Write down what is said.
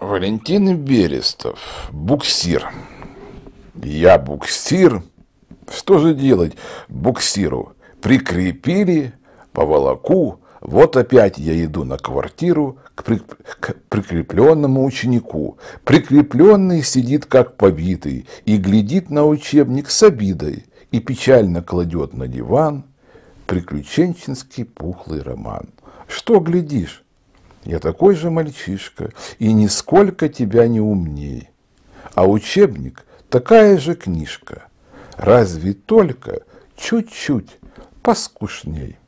Валентин Берестов. Буксир. Я буксир. Что же делать буксиру? Прикрепили по волоку. Вот опять я иду на квартиру к, при... к прикрепленному ученику. Прикрепленный сидит как побитый и глядит на учебник с обидой и печально кладет на диван приключенческий пухлый роман. Что глядишь? Я такой же мальчишка и нисколько тебя не умней. А учебник такая же книжка, разве только чуть-чуть поскушней.